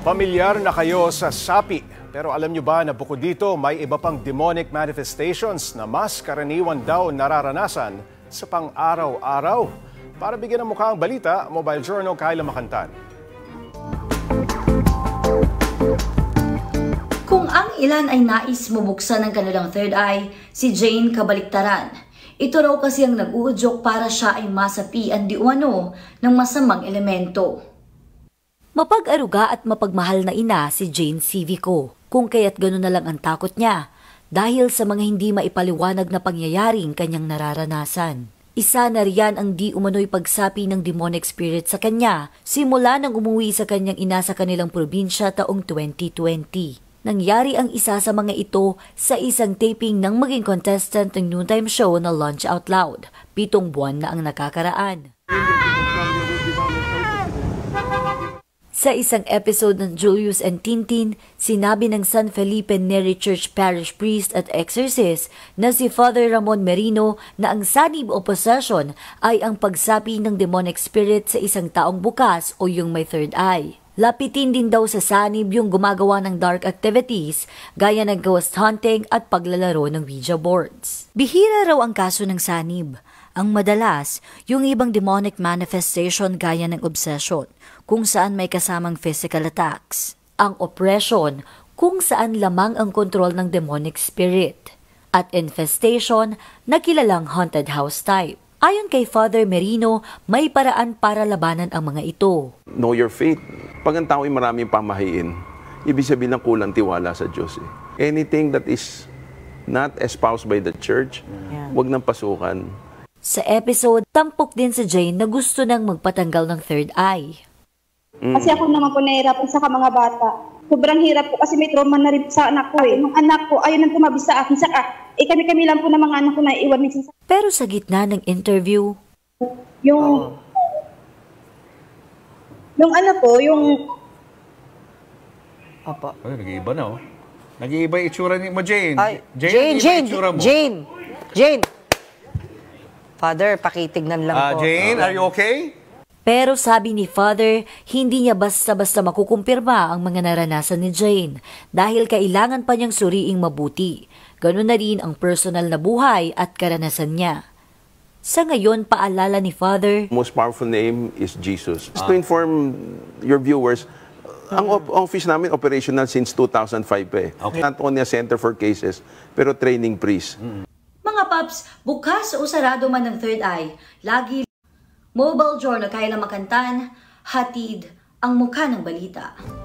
Pamilyar na kayo sa sapi, pero alam nyo ba na bukod dito may iba pang demonic manifestations na mas karaniwan daw nararanasan sa pang-araw-araw? Para bigyan ng mukha ang balita, Mobile Journal Kayla Makantan. Kung ang ilan ay nais mubuksan ng kanilang third eye, si Jane kabaliktaran. Ito raw kasi ang nag-uudyok para siya ay masapi ang diwano ng masamang elemento. Mapag-aruga at mapagmahal na ina si Jane Civico, kung kaya't ganoon na lang ang takot niya dahil sa mga hindi maipaliwanag na pangyayaring kanyang nararanasan. Isa na riyan ang di umano'y pagsapi ng demonic spirit sa kanya simula nang umuwi sa kanyang ina sa kanilang probinsya taong 2020. Nangyari ang isa sa mga ito sa isang taping ng maging contestant ng noontime show na Launch Out Loud. Pitong buwan na ang nakakaraan. Ah! Sa isang episode ng Julius and Tintin, sinabi ng San Felipe Neri Church Parish Priest at Exorcist na si Father Ramon Merino na ang sanib o possession ay ang pagsapi ng demonic spirit sa isang taong bukas o yung may third eye. Lapitin din daw sa sanib yung gumagawa ng dark activities gaya ng ghost hunting at paglalaro ng Ouija boards. Bihira raw ang kaso ng sanib ang madalas, yung ibang demonic manifestation gaya ng obsession, kung saan may kasamang physical attacks. Ang oppression, kung saan lamang ang control ng demonic spirit. At infestation, na kilalang haunted house type. Ayon kay Father Merino, may paraan para labanan ang mga ito. Know your faith. Pag ang tao ay maraming pamahiin, ibig sabihin ng kulang tiwala sa Diyos. Eh. Anything that is not espoused by the church, yeah. wag nang pasukan. Sa episode, tampok din si Jane na gusto nang magpatanggal ng third eye. Mm. Kasi ako naman po nahihirapan sa mga bata. Sobrang hirap po kasi may trauma na rin sa anak ko eh. Nung anak ko, ayun ang tumabi sa akin. Saka, eh kami-kami lang po ng mga anak ko na iwan minsan Pero sa gitna ng interview... Yung... Oh. Yung ano po, yung... Apa? Ay, nag-iiba na oh. Nag-iiba yung itsura ni mo, Jane. Ay, Jane, Jane, Jane, Jane, Jane. Father, pakitignan lang uh, po. Jane, are you okay? Pero sabi ni Father, hindi niya basta-basta makukumpirma ang mga naranasan ni Jane dahil kailangan pa niyang suriing mabuti. Ganun na rin ang personal na buhay at karanasan niya. Sa ngayon, paalala ni Father, Most powerful name is Jesus. Just to ah. inform your viewers, uh, ang op- office namin operational since 2005 pa eh. Okay. Antonia Center for Cases, pero training priest. Mm. Pops, bukas o sarado man ng third eye, lagi mobile journal kaya na makantan, hatid ang mukha ng balita.